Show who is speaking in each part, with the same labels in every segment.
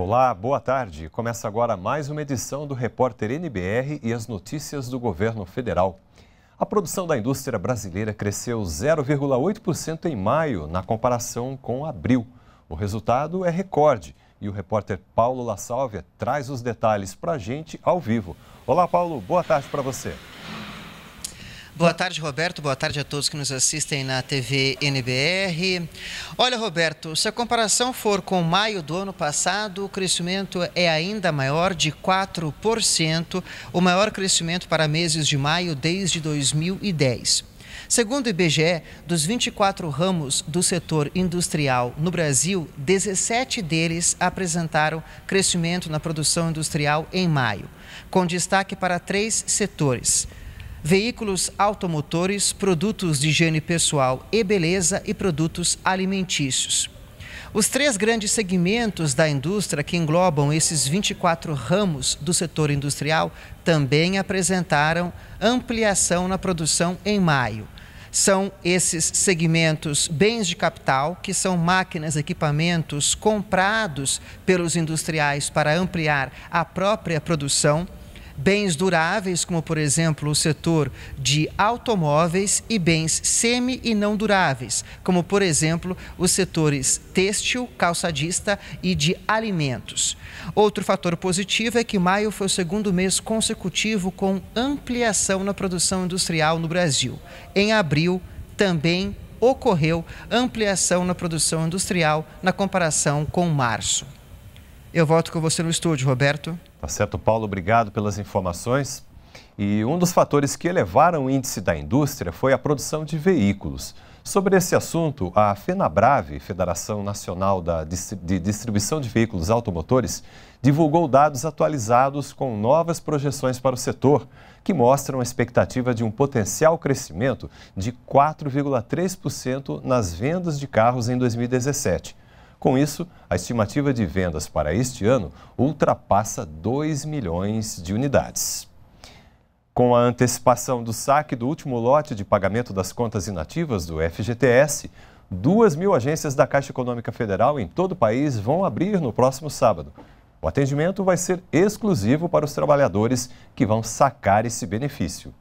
Speaker 1: Olá, boa tarde. Começa agora mais uma edição do Repórter NBR e as notícias do governo federal. A produção da indústria brasileira cresceu 0,8% em maio, na comparação com abril. O resultado é recorde e o repórter Paulo La Sálvia traz os detalhes para a gente ao vivo. Olá, Paulo, boa tarde para você.
Speaker 2: Boa tarde, Roberto. Boa tarde a todos que nos assistem na TV NBR. Olha, Roberto, se a comparação for com maio do ano passado, o crescimento é ainda maior, de 4%, o maior crescimento para meses de maio desde 2010. Segundo o IBGE, dos 24 ramos do setor industrial no Brasil, 17 deles apresentaram crescimento na produção industrial em maio, com destaque para três setores: veículos automotores, produtos de higiene pessoal e beleza e produtos alimentícios. Os três grandes segmentos da indústria que englobam esses 24 ramos do setor industrial também apresentaram ampliação na produção em maio. São esses segmentos bens de capital, que são máquinas, equipamentos comprados pelos industriais para ampliar a própria produção bens duráveis, como por exemplo o setor de automóveis, e bens semi e não duráveis, como por exemplo os setores têxtil, calçadista e de alimentos. Outro fator positivo é que maio foi o segundo mês consecutivo com ampliação na produção industrial no Brasil. Em abril, também ocorreu ampliação na produção industrial na comparação com março. Eu volto com você
Speaker 1: no estúdio, Roberto. Tá certo, Paulo, obrigado pelas informações. E um dos fatores que elevaram o índice da indústria foi a produção de veículos. Sobre esse assunto, a FENABRAVE, Federação Nacional de Distribuição de Veículos Automotores, divulgou dados atualizados com novas projeções para o setor, que mostram a expectativa de um potencial crescimento de 4,3% nas vendas de carros em 2017. Com isso, a estimativa de vendas para este ano ultrapassa 2 milhões de unidades. Com a antecipação do saque do último lote de pagamento das contas inativas do FGTS, duas mil agências da Caixa Econômica Federal em todo o país vão abrir no próximo sábado. O atendimento vai ser exclusivo para os trabalhadores que vão sacar esse benefício.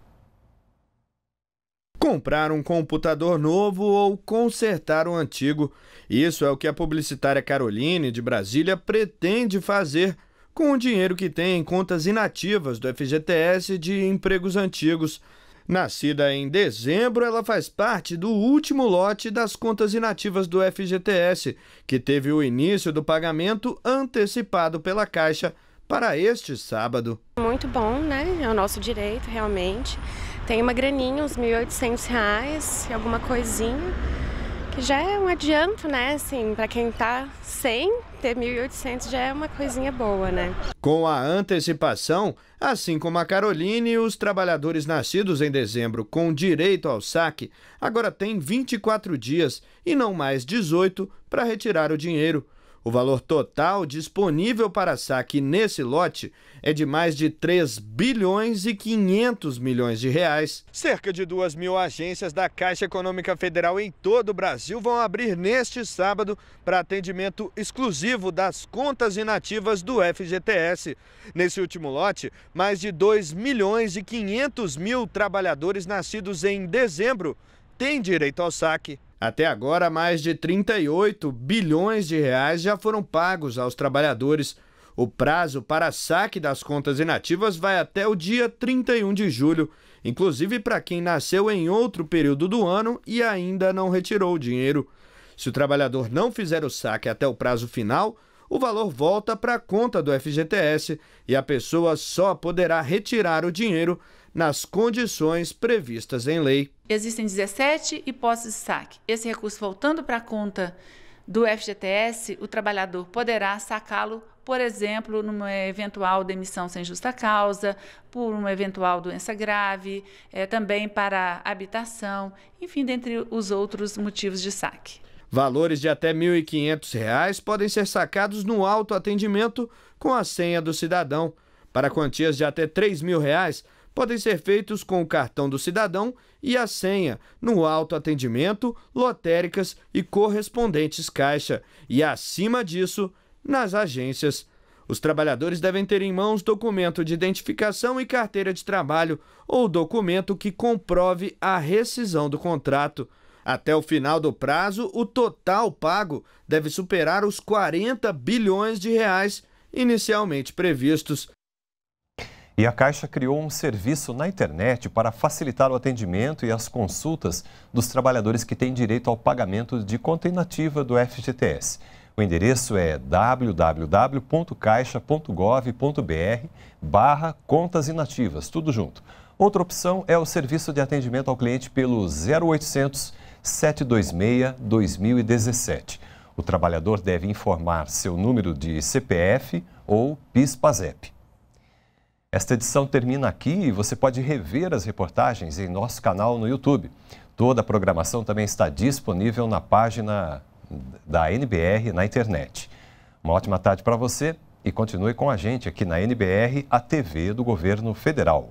Speaker 3: Comprar um computador novo ou consertar o um antigo. Isso é o que a publicitária Caroline, de Brasília, pretende fazer com o dinheiro que tem em contas inativas do FGTS de empregos antigos. Nascida em dezembro, ela faz parte do último lote das contas inativas do FGTS, que teve o início do pagamento antecipado pela Caixa para este sábado.
Speaker 1: Muito bom, né? É o nosso direito, realmente.
Speaker 3: Tem uma graninha, uns R$ 1.800, alguma coisinha, que já é um adianto, né? Assim, para quem está sem, ter 1.800 já é uma coisinha boa, né? Com a antecipação, assim como a Caroline, os trabalhadores nascidos em dezembro com direito ao saque agora têm 24 dias e não mais 18 para retirar o dinheiro. O valor total disponível para saque nesse lote é de mais de 3 bilhões e 500 milhões de reais. Cerca de 2 mil agências da Caixa Econômica Federal em todo o Brasil vão abrir neste sábado para atendimento exclusivo das contas inativas do FGTS. Nesse último lote, mais de 2 milhões e 500 mil trabalhadores nascidos em dezembro têm direito ao saque. Até agora, mais de 38 bilhões de reais já foram pagos aos trabalhadores. O prazo para saque das contas inativas vai até o dia 31 de julho, inclusive para quem nasceu em outro período do ano e ainda não retirou o dinheiro. Se o trabalhador não fizer o saque até o prazo final, o valor volta para a conta do FGTS e a pessoa só poderá retirar o dinheiro nas condições previstas em lei.
Speaker 1: Existem 17 hipóteses de saque. Esse recurso voltando para a conta do FGTS, o trabalhador poderá sacá-lo, por exemplo, numa eventual demissão sem justa causa, por uma eventual doença grave, é, também para habitação, enfim, dentre os outros motivos de saque.
Speaker 3: Valores de até R$ 1.500 podem ser sacados no autoatendimento com a senha do cidadão. Para quantias de até R$ 3.000, podem ser feitos com o cartão do cidadão e a senha no autoatendimento, lotéricas e correspondentes caixa, e acima disso, nas agências. Os trabalhadores devem ter em mãos documento de identificação e carteira de trabalho ou documento que comprove a rescisão do contrato. Até o final do prazo, o total pago deve superar os 40 bilhões de reais inicialmente previstos.
Speaker 1: E a Caixa criou um serviço na internet para facilitar o atendimento e as consultas dos trabalhadores que têm direito ao pagamento de conta inativa do FGTS. O endereço é www.caixa.gov.br barra contas inativas, tudo junto. Outra opção é o serviço de atendimento ao cliente pelo 0800 726-2017. O trabalhador deve informar seu número de CPF ou PIS-PASEP. Esta edição termina aqui e você pode rever as reportagens em nosso canal no YouTube. Toda a programação também está disponível na página da NBR na internet. Uma ótima tarde para você e continue com a gente aqui na NBR, a TV do Governo Federal.